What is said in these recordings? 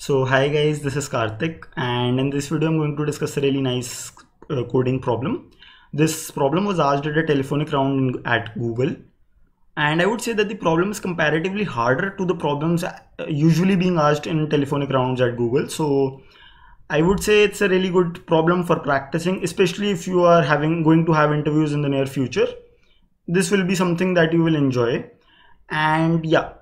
So hi guys, this is Karthik and in this video I'm going to discuss a really nice uh, coding problem. This problem was asked at a telephonic round at Google and I would say that the problem is comparatively harder to the problems uh, usually being asked in telephonic rounds at Google. So I would say it's a really good problem for practicing, especially if you are having going to have interviews in the near future. This will be something that you will enjoy and yeah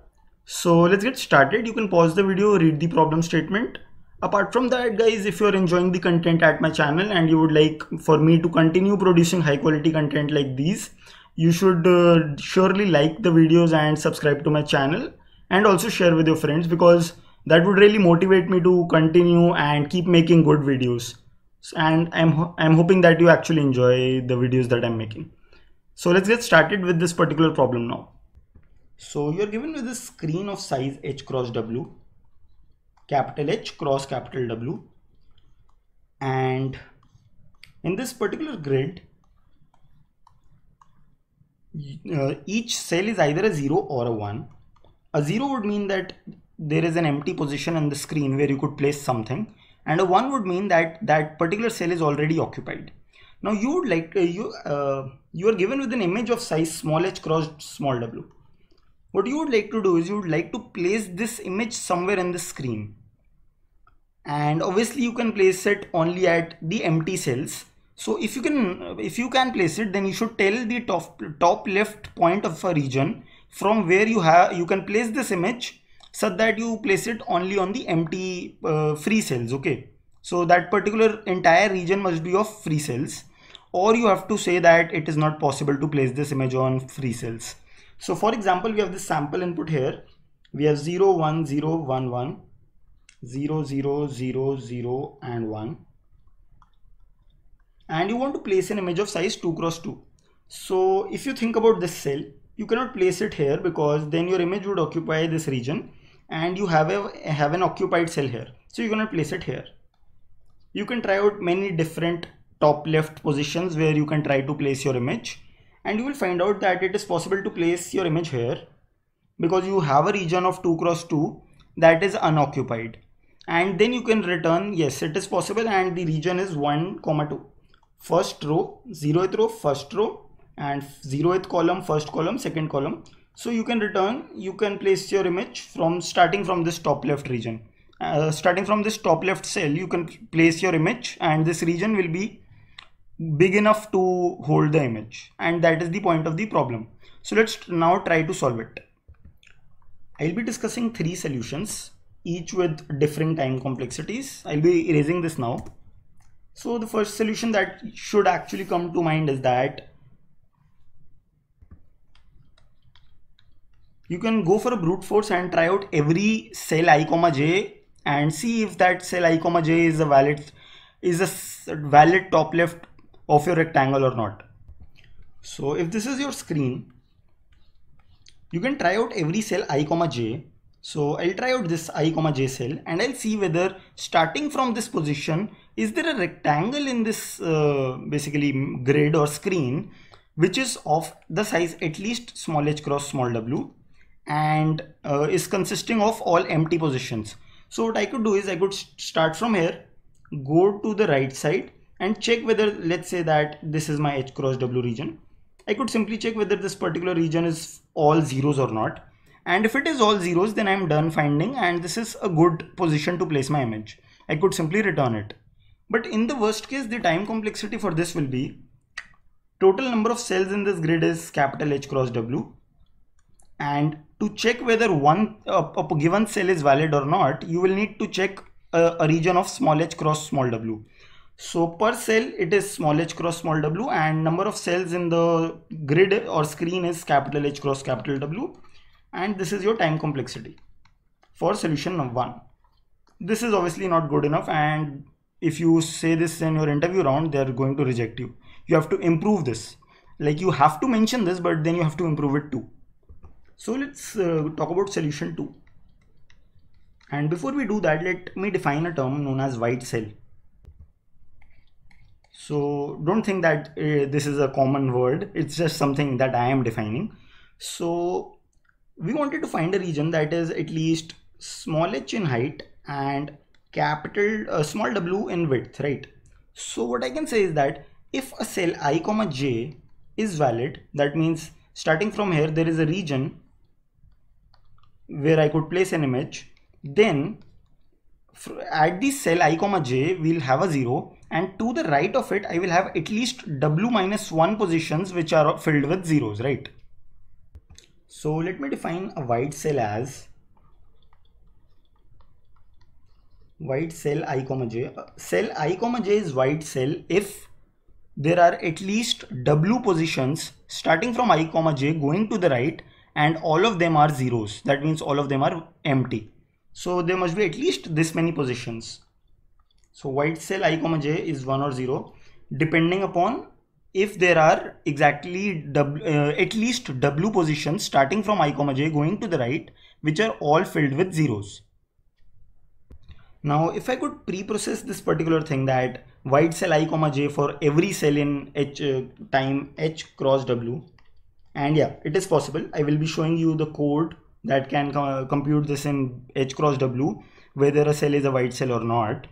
so let's get started. You can pause the video, read the problem statement. Apart from that guys, if you're enjoying the content at my channel and you would like for me to continue producing high quality content like these, you should uh, surely like the videos and subscribe to my channel and also share with your friends because that would really motivate me to continue and keep making good videos and i'm i'm hoping that you actually enjoy the videos that i'm making so let's get started with this particular problem now so you're given with a screen of size H cross W, capital H cross capital W. And in this particular grid, uh, each cell is either a 0 or a 1. A 0 would mean that there is an empty position on the screen where you could place something and a 1 would mean that that particular cell is already occupied. Now you would like, uh, you, uh, you are given with an image of size small h cross small w what you would like to do is you would like to place this image somewhere in the screen and obviously you can place it only at the empty cells so if you can if you can place it then you should tell the top top left point of a region from where you have you can place this image such that you place it only on the empty uh, free cells okay so that particular entire region must be of free cells or you have to say that it is not possible to place this image on free cells so for example, we have this sample input here. We have 0, 1, 0, 1, 1, 0, 0, 0, 0, and 1. And you want to place an image of size 2 cross 2. So if you think about this cell, you cannot place it here because then your image would occupy this region and you have a have an occupied cell here. So you cannot place it here. You can try out many different top left positions where you can try to place your image and you will find out that it is possible to place your image here because you have a region of 2 cross 2 that is unoccupied and then you can return yes it is possible and the region is 1 comma 2 first row 0th row first row and 0th column first column second column so you can return you can place your image from starting from this top left region uh, starting from this top left cell you can place your image and this region will be big enough to hold the image and that is the point of the problem. So let's now try to solve it. I'll be discussing three solutions each with different time complexities. I'll be erasing this now. So the first solution that should actually come to mind is that you can go for a brute force and try out every cell i comma j and see if that cell i comma j is a valid is a valid top left of your rectangle or not. So if this is your screen, you can try out every cell i comma j. So I'll try out this i comma j cell and I'll see whether starting from this position, is there a rectangle in this uh, basically grid or screen which is of the size at least small h cross small w and uh, is consisting of all empty positions. So what I could do is I could start from here, go to the right side and check whether let's say that this is my H cross W region. I could simply check whether this particular region is all zeros or not. And if it is all zeros, then I'm done finding and this is a good position to place my image. I could simply return it. But in the worst case, the time complexity for this will be total number of cells in this grid is capital H cross W. And to check whether one a given cell is valid or not, you will need to check a, a region of small h cross small w. So per cell it is small h cross small w and number of cells in the grid or screen is capital H cross capital W and this is your time complexity for solution number 1. This is obviously not good enough and if you say this in your interview round they are going to reject you. You have to improve this like you have to mention this but then you have to improve it too. So let's uh, talk about solution 2 and before we do that let me define a term known as white cell so don't think that uh, this is a common word it's just something that i am defining so we wanted to find a region that is at least small h in height and capital uh, small w in width right so what i can say is that if a cell i comma j is valid that means starting from here there is a region where i could place an image then at the cell i comma j we'll have a zero and to the right of it I will have at least w minus 1 positions which are filled with zeros right so let me define a white cell as white cell i comma j cell i comma j is white cell if there are at least w positions starting from i comma j going to the right and all of them are zeros that means all of them are empty so there must be at least this many positions so white cell i comma j is 1 or 0 depending upon if there are exactly w, uh, at least w positions starting from i comma j going to the right which are all filled with zeros. Now if I could pre-process this particular thing that white cell i comma j for every cell in h uh, time h cross w and yeah it is possible I will be showing you the code that can uh, compute this in h cross w whether a cell is a white cell or not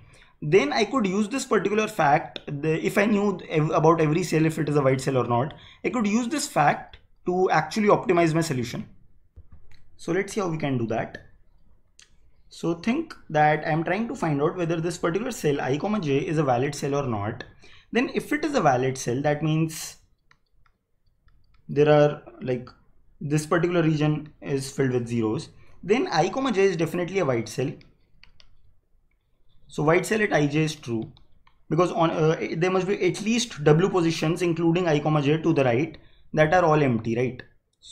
then I could use this particular fact the, if I knew about every cell if it is a white cell or not I could use this fact to actually optimize my solution so let's see how we can do that so think that I'm trying to find out whether this particular cell i comma j is a valid cell or not then if it is a valid cell that means there are like this particular region is filled with zeros then i comma j is definitely a white cell so white cell at ij is true because on uh, there must be at least w positions including i comma j to the right that are all empty, right?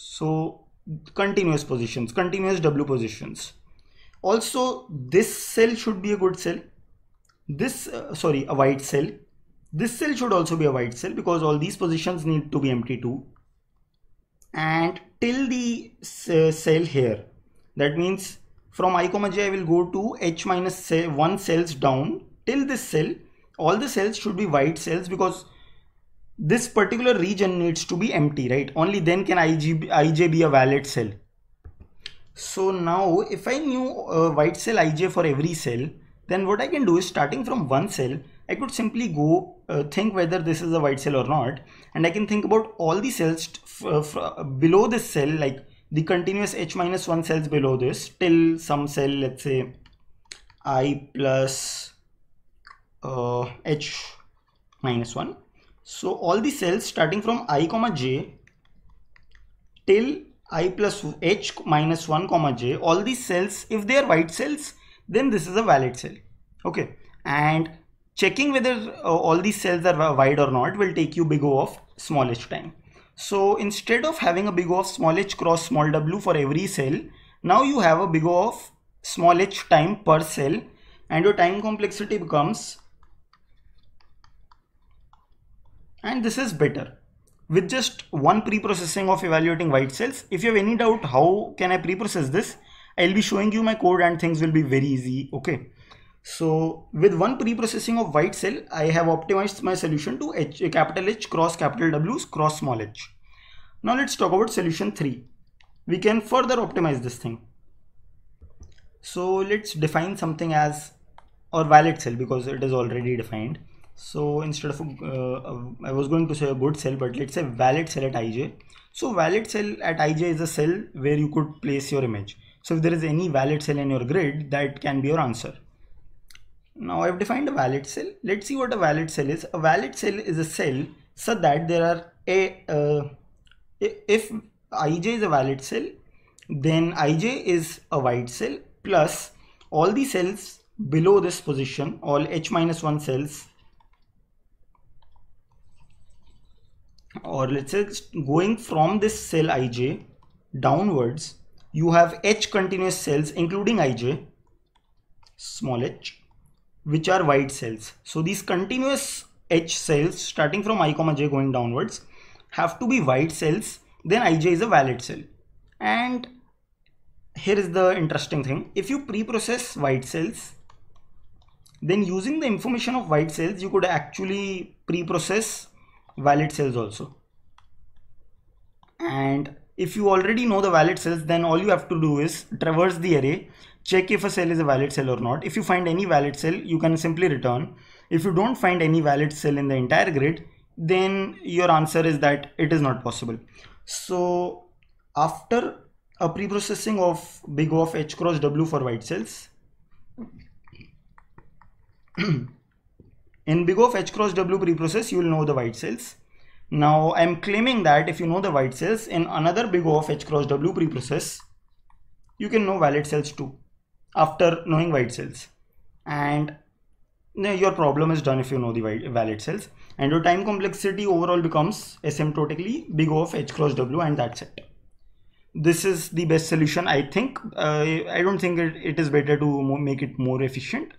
So continuous positions, continuous w positions. Also, this cell should be a good cell. This, uh, sorry, a white cell. This cell should also be a white cell because all these positions need to be empty too. And till the uh, cell here, that means from i comma j i will go to h minus 1 cells down till this cell all the cells should be white cells because this particular region needs to be empty right only then can IGB, ij be a valid cell so now if i knew a white cell ij for every cell then what i can do is starting from one cell i could simply go uh, think whether this is a white cell or not and i can think about all the cells uh, below this cell like the continuous h minus 1 cells below this till some cell let's say i plus uh, h minus 1 so all the cells starting from i comma j till i plus h minus 1 comma j all these cells if they are white cells then this is a valid cell okay and checking whether uh, all these cells are wide or not will take you big o of h time so instead of having a big O of small h cross small w for every cell, now you have a big O of small h time per cell and your time complexity becomes and this is better with just one pre-processing of evaluating white cells. If you have any doubt how can I pre-process this, I'll be showing you my code and things will be very easy. Okay. So with one pre-processing of white cell, I have optimized my solution to H, capital H cross capital W cross small h. Now let's talk about solution 3. We can further optimize this thing. So let's define something as or valid cell because it is already defined. So instead of uh, I was going to say a good cell, but let's say valid cell at ij. So valid cell at ij is a cell where you could place your image. So if there is any valid cell in your grid, that can be your answer. Now I've defined a valid cell. Let's see what a valid cell is. A valid cell is a cell so that there are a, uh, if ij is a valid cell, then ij is a white cell plus all the cells below this position, all h minus 1 cells or let's say going from this cell ij downwards, you have h continuous cells including ij small h which are white cells. So these continuous H cells starting from i comma j going downwards have to be white cells then ij is a valid cell and here is the interesting thing if you pre-process white cells then using the information of white cells you could actually pre-process valid cells also and if you already know the valid cells then all you have to do is traverse the array check if a cell is a valid cell or not. If you find any valid cell, you can simply return. If you don't find any valid cell in the entire grid, then your answer is that it is not possible. So after a preprocessing of big O of H cross W for white cells, in big O of H cross W pre-process, you will know the white cells. Now I'm claiming that if you know the white cells in another big O of H cross W pre-process, you can know valid cells too after knowing white cells and your problem is done if you know the valid cells and your time complexity overall becomes asymptotically big O of h cross w and that's it this is the best solution i think uh, i don't think it, it is better to make it more efficient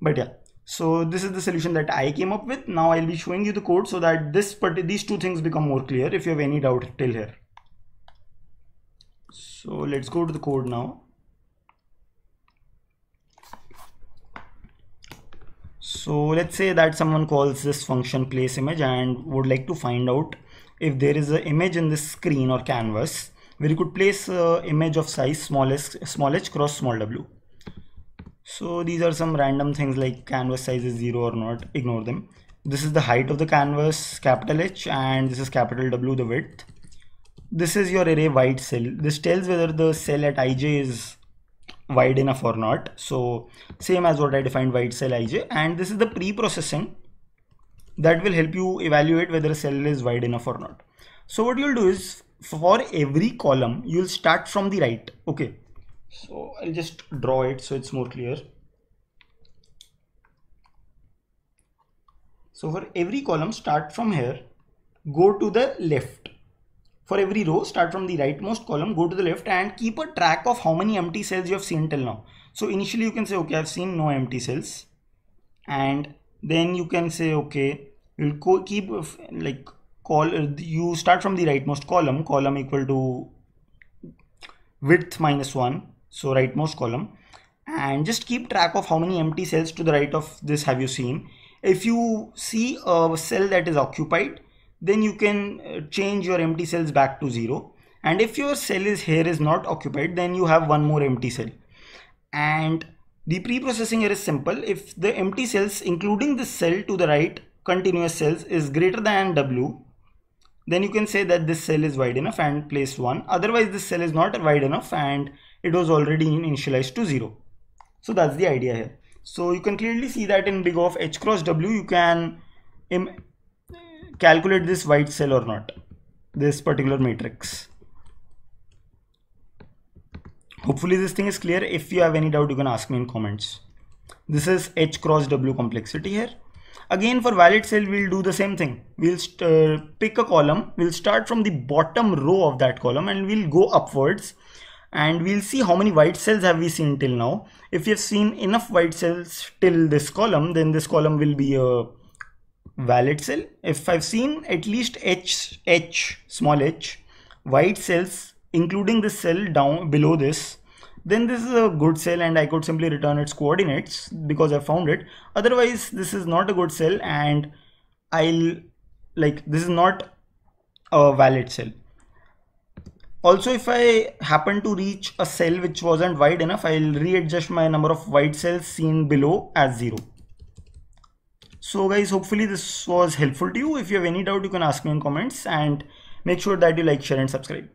but yeah so this is the solution that i came up with now i'll be showing you the code so that this but these two things become more clear if you have any doubt till here so let's go to the code now so let's say that someone calls this function place image and would like to find out if there is an image in this screen or canvas where you could place an image of size smallest small h cross small w so these are some random things like canvas size is zero or not ignore them this is the height of the canvas capital H and this is capital W the width this is your array white cell this tells whether the cell at ij is wide enough or not so same as what I defined wide cell ij and this is the pre-processing that will help you evaluate whether a cell is wide enough or not so what you'll do is for every column you'll start from the right okay so I'll just draw it so it's more clear so for every column start from here go to the left for every row, start from the rightmost column, go to the left and keep a track of how many empty cells you have seen till now. So initially you can say, okay, I've seen no empty cells. And then you can say, okay, you'll keep uh, like call, uh, you start from the rightmost column, column equal to width minus one. So rightmost column and just keep track of how many empty cells to the right of this have you seen. If you see a cell that is occupied, then you can uh, change your empty cells back to zero and if your cell is here is not occupied then you have one more empty cell and the preprocessing here is simple if the empty cells including the cell to the right continuous cells is greater than w then you can say that this cell is wide enough and place 1 otherwise this cell is not wide enough and it was already initialized to 0 so that's the idea here so you can clearly see that in big of h cross w you can um, calculate this white cell or not this particular matrix hopefully this thing is clear if you have any doubt you can ask me in comments this is h cross w complexity here again for valid cell we'll do the same thing we'll uh, pick a column we'll start from the bottom row of that column and we'll go upwards and we'll see how many white cells have we seen till now if we have seen enough white cells till this column then this column will be a valid cell if I've seen at least H H small h white cells including this cell down below this then this is a good cell and I could simply return its coordinates because I found it otherwise this is not a good cell and I'll like this is not a valid cell also if I happen to reach a cell which wasn't wide enough I'll readjust my number of white cells seen below as 0 so guys hopefully this was helpful to you if you have any doubt you can ask me in comments and make sure that you like share and subscribe